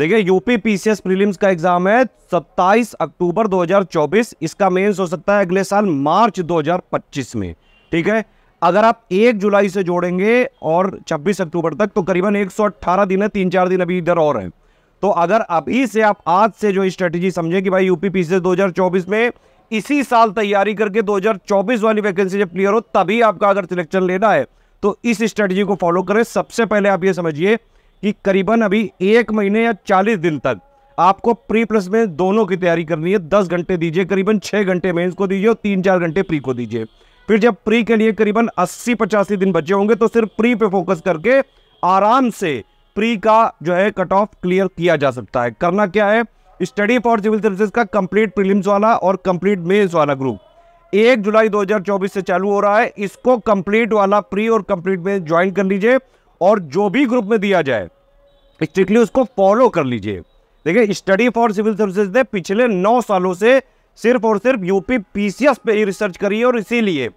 देखिए UP PCS prelims का exam है 27 अक्टूबर 2024 इसका मेंस हो सकता है अगले साल मार्च 2025 में ठीक है अगर आप 1 जुलाई से जोड़ेंगे और 26 अक्टूबर तक तो करीबन 118 दिन है तीन चार दिन अभी इधर और है तो अगर अभी से आप आज से जो स्ट्रेटेजी समझें कि भाई यूपी पी 2024 में इसी साल तैयारी करके दो वाली वैकेंसी जब क्लियर हो तभी आपका अगर सिलेक्शन लेना है तो इस स्ट्रेटेजी को फॉलो करें सबसे पहले आप ये समझिए कि करीबन अभी एक महीने या चालीस दिन तक आपको प्री प्लस में दोनों की तैयारी करनी है दस घंटे दीजिए करीबन छः घंटे मेन्स को दीजिए और तीन चार घंटे प्री को दीजिए फिर जब प्री के लिए करीबन अस्सी पचासी दिन बचे होंगे तो सिर्फ प्री पे फोकस करके आराम से प्री का जो है कट ऑफ क्लियर किया जा सकता है करना क्या है स्टडी फॉर सिविल सर्विसेज का कंप्लीट प्रीलिम्स वाला और कंप्लीट मेन्स वाला ग्रुप एक जुलाई 2024 से चालू हो रहा है इसको कंप्लीट वाला प्री और कंप्लीट में ज्वाइन कर लीजिए और जो भी ग्रुप में दिया जाए स्ट्रिक्टली उसको फॉलो कर लीजिए देखिए स्टडी फॉर सिविल सर्विसेज ने पिछले नौ सालों से सिर्फ और सिर्फ यूपी पीसीएस पे ही रिसर्च करी है और इसीलिए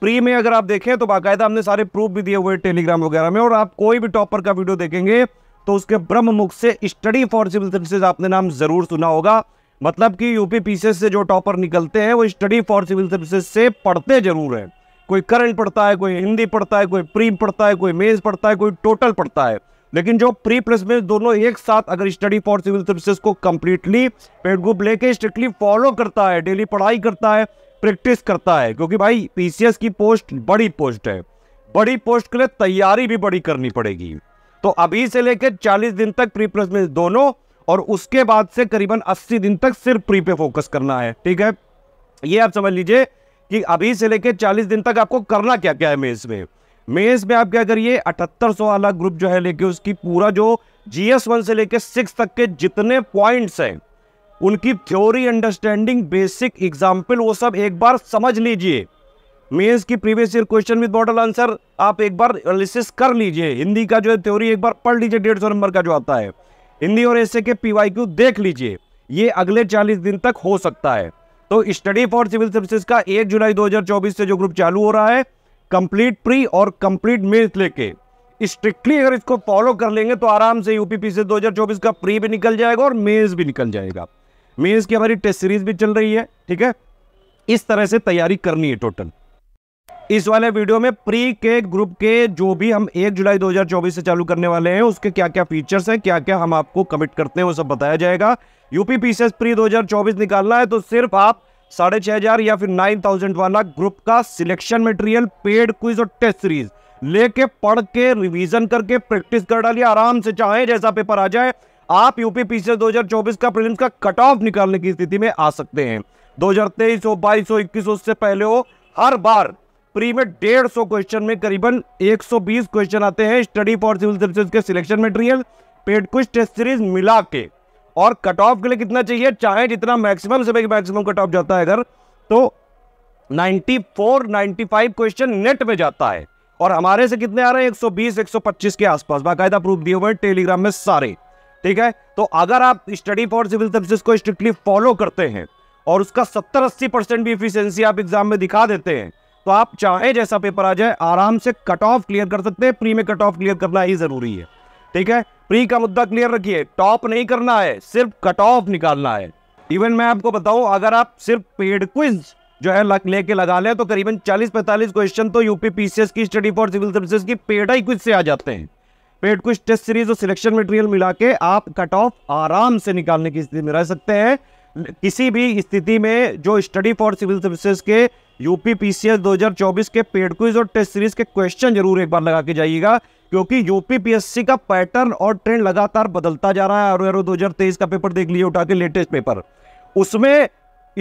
प्री में अगर आप देखें तो बाकायदा हमने सारे प्रूफ भी दिए हुए टेलीग्राम वगैरह में और आप कोई भी टॉपर का वीडियो देखेंगे तो उसके ब्रह्म मुख से स्टडी फॉर सिविल सर्विसेज आपने नाम जरूर सुना होगा मतलब कि यूपी पीसीएस से जो टॉपर निकलते हैं वो स्टडी फॉर सिविल सर्विसेज से पढ़ते जरूर हैं कोई करंट पढ़ता है कोई हिंदी पढ़ता है कोई प्री पढ़ता है कोई मेज पढ़ता है कोई टोटल पढ़ता है लेकिन जो प्री प्लस में दोनों एक साथ अगर स्टडी फॉर सिविल सर्विसेज को कंप्लीटली पेड ग्रुप लेके स्ट्रिक्टली फॉलो करता है डेली पढ़ाई करता है प्रैक्टिस करता है क्योंकि भाई पीसीएस की पोस्ट बड़ी पोस्ट है बड़ी पोस्ट के लिए तैयारी भी बड़ी करनी पड़ेगी तो अभी से लेकर चालीस दिन तक प्री प्लस में दोनों और उसके बाद से करीबन अस्सी दिन तक सिर्फ प्री पे फोकस करना है ठीक है ये आप समझ लीजिए कि अभी से लेकर चालीस दिन तक आपको करना क्या क्या है मेज में मेज में आप क्या करिए अठहत्तर सौ वाला ग्रुप जो है लेके उसकी पूरा जो जीएस वन से लेके सिक्स तक के जितने पॉइंट्स हैं उनकी थ्योरी अंडरस्टैंडिंग बेसिक एग्जाम्पल वो सब एक बार समझ लीजिए मेंस की previous year question with model answer आप एक बार एनालिसिस कर लीजिए हिंदी का जो है थ्योरी एक बार पढ़ लीजिए डेढ़ सौ नंबर का जो आता है हिंदी और ऐसे के पीवाईक्यू देख लीजिए ये अगले चालीस दिन तक हो सकता है तो स्टडी फॉर सिविल सर्विसेज का एक जुलाई 2024 से जो ग्रुप चालू हो रहा है कंप्लीट प्री और कंप्लीट मेन्स लेके स्ट्रिक्टली अगर इसको फॉलो कर लेंगे तो आराम से यूपीपी से 2024 का प्री भी निकल जाएगा और मेन्स भी निकल जाएगा मेन्स की हमारी टेस्ट सीरीज भी चल रही है ठीक है इस तरह से तैयारी करनी है टोटल इस वाले वीडियो में प्री के ग्रुप के जो भी हम 1 जुलाई 2024 से चालू करने वाले हैं उसके क्या क्या फीचर्स हैं क्या क्या हम आपको कमिट करते हैं वो सब बताया जाएगा यूपी पीसीएस प्री 2024 निकालना है तो सिर्फ आप साढ़े छह हज़ार या फिर नाइन थाउजेंड वाला ग्रुप का सिलेक्शन मटेरियल पेड क्विज और टेस्ट सीरीज लेके पढ़ के रिविजन करके प्रैक्टिस कर डालिए आराम से चाहे जैसा पेपर आ जाए आप यूपी पीसीएस दो का प्रीलिम्स का कट ऑफ निकालने की स्थिति में आ सकते हैं दो हजार तेईस हो बाईस हो इक्कीस हो उससे पहले हो हर बार प्री में डेढ़ सौ क्वेश्चन में करीबन 120 क्वेश्चन आते हैं स्टडी फॉर सिविल सर्विसेज के सिलेक्शन मटेरियल पेड कुछ टेस्ट सीरीज मिला के और कट ऑफ के लिए कितना चाहिए चाहे जितना मैक्सिमम से मैक्सिमम कट ऑफ जाता है अगर तो 94 95 क्वेश्चन नेट में जाता है और हमारे से कितने आ रहे हैं 120 125 के आसपास बाकायदा प्रूफ दिए हुए टेलीग्राम में सारे ठीक है तो अगर आप स्टडी फॉर सिविल सर्विसेज को स्ट्रिक्टली फॉलो करते हैं और उसका 70 80 परसेंट भी इफिशियंसी आप एग्जाम में दिखा देते हैं तो आप चाहे जैसा पेपर आ जाए आराम से कट ऑफ क्लियर कर सकते हैं प्री में कट ऑफ क्लियर करना ही ज़रूरी है ठीक है प्री का मुद्दा क्लियर रखिए टॉप नहीं करना है सिर्फ कट ऑफ निकालना है इवन मैं आपको बताऊं अगर आप सिर्फ पेड क्विज जो है लग लेके लगा लें तो करीबन 40-45 क्वेश्चन तो यूपी पीसीएस की स्टडी फॉर सिविल सर्विसेज की पेड ही क्विज से आ जाते हैं पेड क्विज टेस्ट सीरीज और सिलेक्शन मटेरियल मिला के आप कट ऑफ आराम से निकालने की स्थिति में रह सकते हैं किसी भी स्थिति में जो स्टडी फॉर सिविल सर्विसेज के यूपी पीसीएस 2024 के पेड क्विज और टेस्ट सीरीज के क्वेश्चन जरूर एक बार लगा के जाइएगा क्योंकि यूपी पीएससी का पैटर्न और ट्रेंड लगातार बदलता जा रहा है और एरो 2023 का पेपर देख लीजिए उठा के लेटेस्ट पेपर उसमें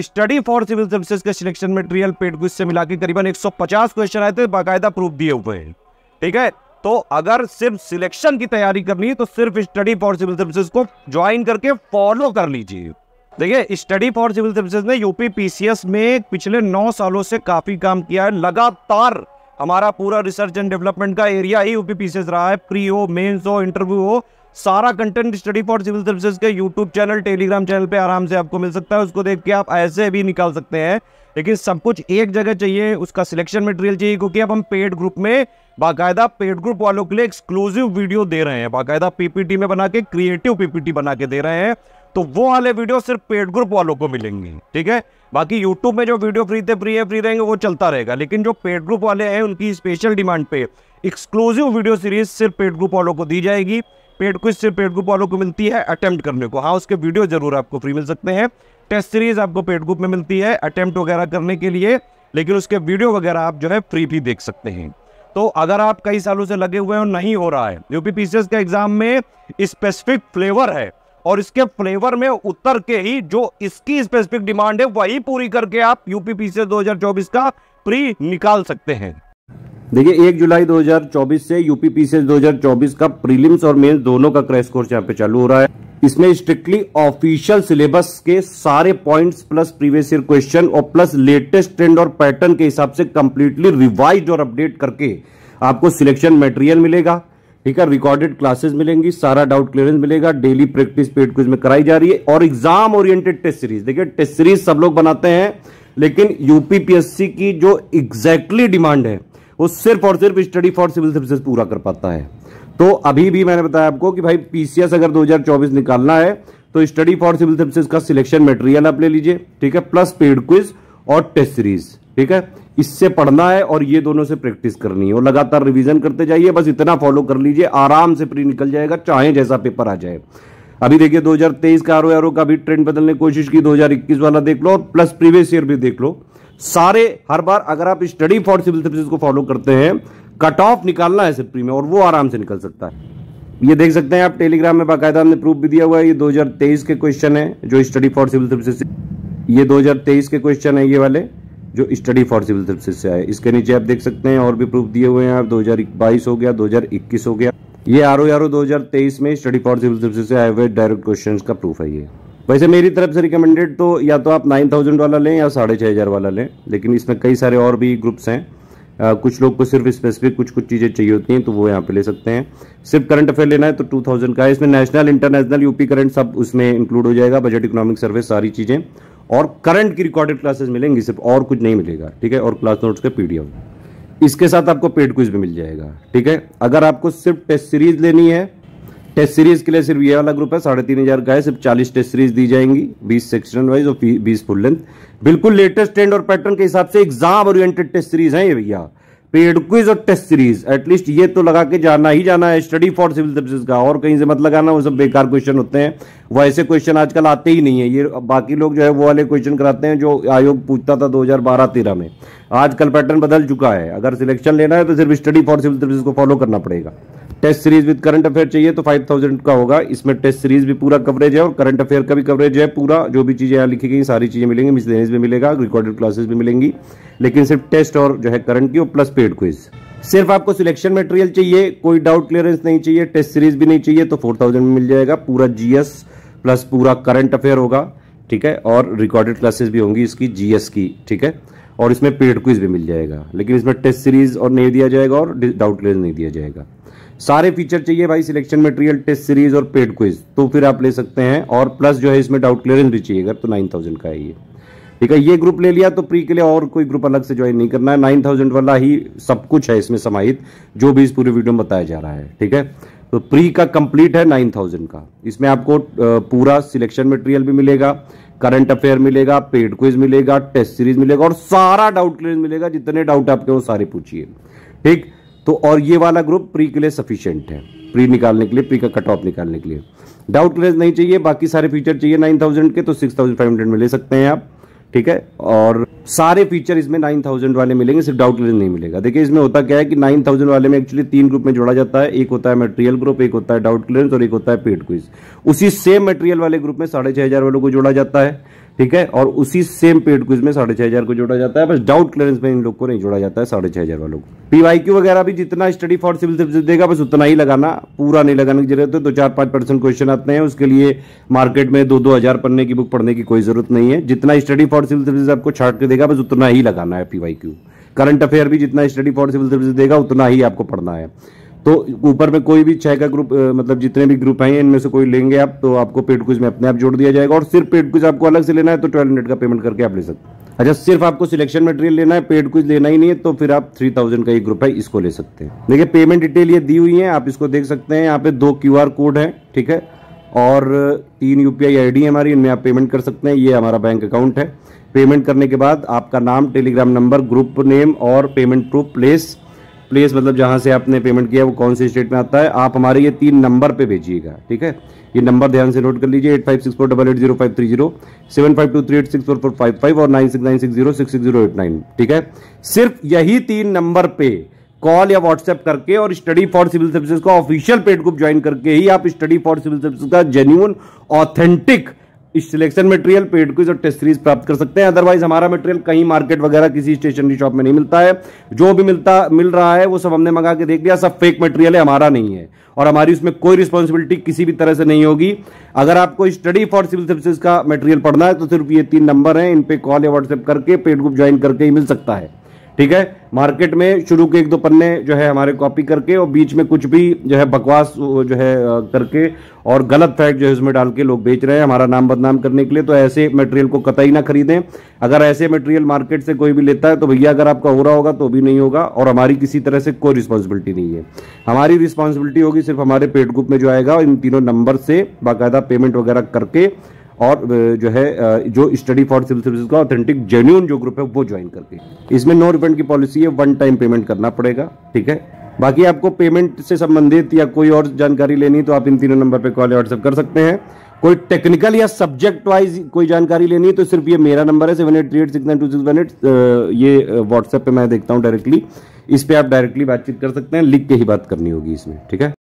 स्टडी फॉर सिविल सर्विसेज के सिलेक्शन मटेरियल पेड क्विज से मिला के करीबन एक क्वेश्चन आए थे बाकायदा प्रूफ दिए हुए हैं ठीक है तो अगर सिर्फ सिलेक्शन की तैयारी करनी है तो सिर्फ स्टडी फॉर सिविल सर्विसेज को ज्वाइन करके फॉलो कर लीजिए देखिए स्टडी फॉर सिविल सर्विसेज ने यूपी पीसीएस में पिछले नौ सालों से काफ़ी काम किया है लगातार हमारा पूरा रिसर्च एंड डेवलपमेंट का एरिया ही यूपी पीसीएस रहा है प्री हो मेन्स हो इंटरव्यू हो सारा content study for civil services के यूट्यूब चैनल टेलीग्राम चैनल पे आराम से आपको मिल सकता है उसको देख के आप ऐसे भी निकाल सकते हैं लेकिन सब कुछ एक जगह चाहिए उसका सिलेक्शन मटेरियल चाहिए क्योंकि अब हम पेड ग्रुप में बाकायदा पेड ग्रुप वालों के लिए एक्सक्लूसिव वीडियो दे रहे हैं बाकायदा पीपीटी में बना के क्रिएटिव पीपीटी बना के दे रहे हैं तो वो वाले वीडियो सिर्फ पेड ग्रुप वालों को मिलेंगे ठीक है बाकी यूट्यूब में जो वीडियो फ्री थे फ्री है फ्री रहेंगे वो चलता रहेगा लेकिन जो पेड ग्रुप वाले हैं उनकी स्पेशल डिमांड पे एक्सक्लूसिव वीडियो सीरीज सिर्फ पेड ग्रुप वालों को दी जाएगी पेड क्विज सिर्फ पेड ग्रुप वालों को मिलती है अटैम्प्ट करने को हाँ उसके वीडियो जरूर आपको फ्री मिल सकते हैं टेस्ट सीरीज आपको पेड ग्रुप में मिलती है अटैम्प्ट वगैरह करने के लिए लेकिन उसके वीडियो वगैरह आप जो है फ्री भी देख सकते हैं तो अगर आप कई सालों से लगे हुए हैं और नहीं हो रहा है यूपी पीसीएस के एग्जाम में स्पेसिफिक फ्लेवर है और इसके फ्लेवर में उतर के ही जो इसकी स्पेसिफिक डिमांड है वही पूरी करके आप यूपीपी से 2024 का प्री निकाल सकते हैं देखिए एक जुलाई 2024 से यूपीपी से 2024 का प्रीलिम्स और मेंस दोनों का क्रैश कोर्स यहाँ पे चालू हो रहा है इसमें स्ट्रिक्टली ऑफिशियल सिलेबस के सारे points plus previous year question और प्लस लेटेस्ट ट्रेंड और पैटर्न के हिसाब से कंप्लीटली रिवाइज और अपडेट करके आपको सिलेक्शन मटेरियल मिलेगा ठीक है रिकॉर्डेड क्लासेस मिलेंगी सारा डाउट क्लियरेंस मिलेगा डेली प्रैक्टिस पेड क्विज में कराई जा रही है और एग्जाम ओरिएंटेड टेस्ट सीरीज देखिए टेस्ट सीरीज सब लोग बनाते हैं लेकिन यूपीपीएससी की जो एग्जैक्टली exactly डिमांड है वो सिर्फ और सिर्फ स्टडी फॉर सिविल सर्विसेज पूरा कर पाता है तो अभी भी मैंने बताया आपको कि भाई पीसीएस अगर 2024 निकालना है तो स्टडी फॉर सिविल सर्विसेज का सिलेक्शन मटेरियल आप ले लीजिए ठीक है प्लस पेड क्विज और टेस्ट सीरीज ठीक है इससे पढ़ना है और ये दोनों से प्रैक्टिस करनी है और लगातार रिवीजन करते जाइए बस इतना फॉलो कर लीजिए आराम से प्री निकल जाएगा चाहे जैसा पेपर आ जाए अभी देखिए 2023 का आर का भी ट्रेंड बदलने की कोशिश की 2021 वाला देख लो और प्लस प्रीवियस ईयर भी देख लो सारे हर बार अगर आप स्टडी फॉर सिविल सर्विस को फॉलो करते हैं कट ऑफ निकालना है सिर्फ में और वो आराम से निकल सकता है ये देख सकते हैं आप टेलीग्राम में बाकायदा हमने प्रूफ भी दिया हुआ है ये 2023 के क्वेश्चन है जो स्टडी फॉर सिविल सर्विस ये 2023 के क्वेश्चन है ये वाले जो स्टडी फॉर सिविल सर्विसेज से आए इसके नीचे आप देख सकते हैं और भी प्रूफ दिए हुए हैं हजार बाईस हो गया इक्कीस हो गया ये आर ओ आर ओ दो में स्टडी फॉर सिविल सर्विस से आए हुए डायरेक्ट क्वेश्चन का प्रूफ है ये वैसे मेरी तरफ से रिकमेंडेड तो या तो आप नाइन थाउजेंड वाला लें या साढ़े छः हज़ार वाला लें लेकिन इसमें कई सारे और भी ग्रुप्स हैं आ, कुछ लोग को सिर्फ स्पेसिफिक कुछ कुछ चीज़ें चाहिए होती हैं तो वो यहाँ पे ले सकते हैं सिर्फ करंट अफेयर लेना है तो टू थाउजेंड का है इसमें नेशनल इंटरनेशनल यूपी करंट सब उसमें इंक्लूड हो जाएगा बजट इकोनॉमिक सर्विस सारी चीज़ें और करंट की रिकॉर्डेड क्लासेस मिलेंगी सिर्फ और कुछ नहीं मिलेगा ठीक है और क्लास नोट्स का पीडीएफ इसके साथ आपको पेड क्विज भी मिल जाएगा ठीक है अगर आपको सिर्फ टेस्ट सीरीज लेनी है टेस्ट सीरीज के लिए सिर्फ ये वाला ग्रुप है साढ़े तीन हज़ार का है सिर्फ चालीस टेस्ट सीरीज दी जाएंगी बीस सेक्शन वाइज और बीस फुल लेंथ बिल्कुल लेटेस्ट ट्रेंड और पैटर्न के हिसाब से एग्जाम ओरिएंटेड टेस्ट सीरीज है ये भैया पेड क्विज और टेस्ट सीरीज एटलीस्ट ये तो लगा के जाना ही जाना है स्टडी फॉर सिविल सर्विसेज का और कहीं से मत लगाना वो सब बेकार क्वेश्चन होते हैं वैसे क्वेश्चन आजकल आते ही नहीं है ये बाकी लोग जो है वो वाले क्वेश्चन कराते हैं जो आयोग पूछता था 2012-13 में आजकल पैटर्न बदल चुका है अगर सिलेक्शन लेना है तो सिर्फ स्टडी फॉर सिविल सर्विस को फॉलो करना पड़ेगा test series with current affair चाहिए तो 5000 का होगा इसमें टेस्ट सीरीज भी पूरा कवरेज है और करंट अफेयर का भी कवरेज है पूरा जो भी चीज़ें यहाँ लिखी गई सारी चीज़ें मिलेंगी देनेस भी मिलेगा रिकॉर्डेड क्लासेस भी मिलेंगी लेकिन सिर्फ टेस्ट और जो है करंट की और प्लस पेड क्विज सिर्फ आपको सिलेक्शन मटेरियल चाहिए कोई डाउट क्लियरेंस नहीं चाहिए टेस्ट सीरीज भी नहीं चाहिए तो फोर थाउजेंड में मिल जाएगा पूरा जीएस प्लस पूरा करंट अफेयर होगा ठीक है और रिकॉर्डेड क्लासेस भी होंगी इसकी जीएस की ठीक है और इसमें पेड क्विज भी मिल जाएगा लेकिन इसमें टेस्ट सीरीज और नहीं दिया जाएगा और डाउट क्लियर नहीं दिया जाएगा सारे फीचर चाहिए भाई सिलेक्शन मटेरियल टेस्ट सीरीज और पेड क्विज तो फिर आप ले सकते हैं और प्लस जो है इसमें डाउट क्लियरेंस भी चाहिए अगर तो नाइन थाउजेंड का है ये ठीक है ये ग्रुप ले लिया तो प्री के लिए और कोई ग्रुप अलग से ज्वाइन नहीं करना है नाइन थाउजेंड वाला ही सब कुछ है इसमें समाहित जो भी इस पूरे वीडियो में बताया जा रहा है ठीक है तो प्री का कंप्लीट है नाइन थाउजेंड का इसमें आपको पूरा सिलेक्शन मटेरियल भी मिलेगा करंट अफेयर मिलेगा पेड क्विज मिलेगा टेस्ट सीरीज मिलेगा और सारा डाउट क्लियर मिलेगा जितने डाउट आपके वो सारे पूछिए ठीक तो और ये वाला ग्रुप प्री के लिए सफिशियंट है प्री निकालने के लिए प्री का कट ऑफ निकालने के लिए डाउट क्लियर नहीं चाहिए बाकी सारे फीचर चाहिए नाइन थाउजेंड के तो सिक्स थाउजेंड फाइव हंड्रेड में ले सकते हैं आप ठीक है और सारे फीचर इसमें नाइन थाउजेंड वाले मिलेंगे सिर्फ डाउट क्लियर नहीं मिलेगा देखिए इसमें होता क्या है कि नाइन थाउजेंड वाले में एक्चुअली तीन ग्रुप में जोड़ा जाता है एक होता है मटेरियल ग्रुप एक होता है डाउट क्लेस और एक होता है पेड क्विज उसी सेम मटेरियल वाले ग्रुप में साढ़े हज़ार वालों को जोड़ा जाता है ठीक है और उसी सेम पेड को इसमें साढ़े छह हज़ार को जोड़ा जाता है बस डाउट क्लियरेंस में इन लोग को नहीं जोड़ा जाता है साढ़े छह हज़ार वालों को पी क्यू वगैरह भी जितना स्टडी फॉर सिविल सर्विस देगा बस उतना ही लगाना पूरा नहीं लगाने की जरूरत है दो तो चार पांच परसेंट क्वेश्चन आते हैं उसके लिए मार्केट में दो दो हज़ार पन्ने की बुक पढ़ने की कोई ज़रूरत नहीं है जितना स्टडी फॉर सिविल सर्विस आपको छाट के देगा बस उतना ही लगाना है पीवाई क्यू करंट अफेयर भी जितना स्टडी फॉर सिविल सर्विस देगा उतना ही आपको पढ़ना है तो ऊपर में कोई भी छह का ग्रुप मतलब जितने भी ग्रुप हैं इनमें से कोई लेंगे आप तो आपको पेड क्विज में अपने आप जोड़ दिया जाएगा और सिर्फ पेड क्विज आपको अलग से लेना है तो ट्वेल्व हंड्रेड का पेमेंट करके आप ले सकते हैं अच्छा सिर्फ आपको सिलेक्शन मटेरियल लेना है पेड कुछ लेना ही नहीं है तो फिर आप थ्री थाउजेंड का एक ग्रुप है इसको ले सकते हैं देखिए पेमेंट डिटेल ये दी हुई है आप इसको देख सकते हैं यहाँ पे दो क्यू आर कोड है ठीक है और तीन U P I I D है हमारी इनमें आप पेमेंट कर सकते हैं ये हमारा बैंक अकाउंट है पेमेंट करने के बाद आपका नाम टेलीग्राम नंबर ग्रुप नेम और पेमेंट प्रूफ प्लेस प्लेस मतलब जहाँ से आपने पेमेंट किया वो कौन से स्टेट में आता है आप हमारे ये तीन नंबर पे भेजिएगा ठीक है ये नंबर ध्यान से नोट कर लीजिए eight five six four double eight zero five three zero seven five two three eight six four four five five और nine six nine six zero six six zero eight nine ठीक है सिर्फ यही तीन number पे call या WhatsApp करके और स्टडी फॉर सिविल सर्विसेज का ऑफिशियल पेड ग्रुप ज्वाइन करके ही आप स्टडी फॉर सिविल सर्विसेज का जेन्यून ऑथेंटिक इस सिलेक्शन मटेरियल पेड क्विज और टेस्ट सीरीज प्राप्त कर सकते हैं अदरवाइज हमारा मटेरियल कहीं मार्केट वगैरह किसी स्टेशनरी शॉप में नहीं मिलता है जो भी मिलता मिल रहा है वो सब हमने मंगा के देख लिया सब फेक मटेरियल है हमारा नहीं है और हमारी उसमें कोई रिस्पॉन्सिबिलिटी किसी भी तरह से नहीं होगी अगर आपको स्टडी फॉर सिविल सर्विसेज का मटेरियल पढ़ना है तो सिर्फ ये तीन नंबर हैं इन पे कॉल या व्हाट्सएप करके पेड ग्रुप ज्वाइन करके ही मिल सकता है ठीक है मार्केट में शुरू के एक दो पन्ने जो है हमारे कॉपी करके और बीच में कुछ भी जो है बकवास जो है करके और गलत फैक्ट जो है उसमें डाल के लोग बेच रहे हैं हमारा नाम बदनाम करने के लिए तो ऐसे मटेरियल को कतई ना खरीदें अगर ऐसे मटेरियल मार्केट से कोई भी लेता है तो भैया अगर आपका हो रहा होगा तो भी नहीं होगा और हमारी किसी तरह से कोई रिस्पॉन्सिबिलिटी नहीं है हमारी रिस्पॉन्सिबिलिटी होगी सिर्फ हमारे पेड ग्रुप में जो आएगा इन तीनों नंबर से बाकायदा पेमेंट वगैरह करके और जो है जो स्टडी फॉर सिविल सर्विस का ऑथेंटिक जेन्यून जो ग्रुप है वो ज्वाइन करके इसमें नो रिफंड की पॉलिसी है वन टाइम पेमेंट करना पड़ेगा ठीक है बाकी आपको पेमेंट से संबंधित या कोई और जानकारी लेनी तो आप इन तीनों नंबर पर कॉल या व्हाट्सअप कर सकते हैं कोई टेक्निकल या सब्जेक्ट वाइज कोई जानकारी लेनी है तो सिर्फ ये मेरा नंबर है seven eight three eight six nine two six one eight ये व्हाट्सएप पे मैं देखता हूँ डायरेक्टली इस पर आप डायरेक्टली बातचीत कर सकते हैं लिख के ही बात करनी होगी इसमें ठीक है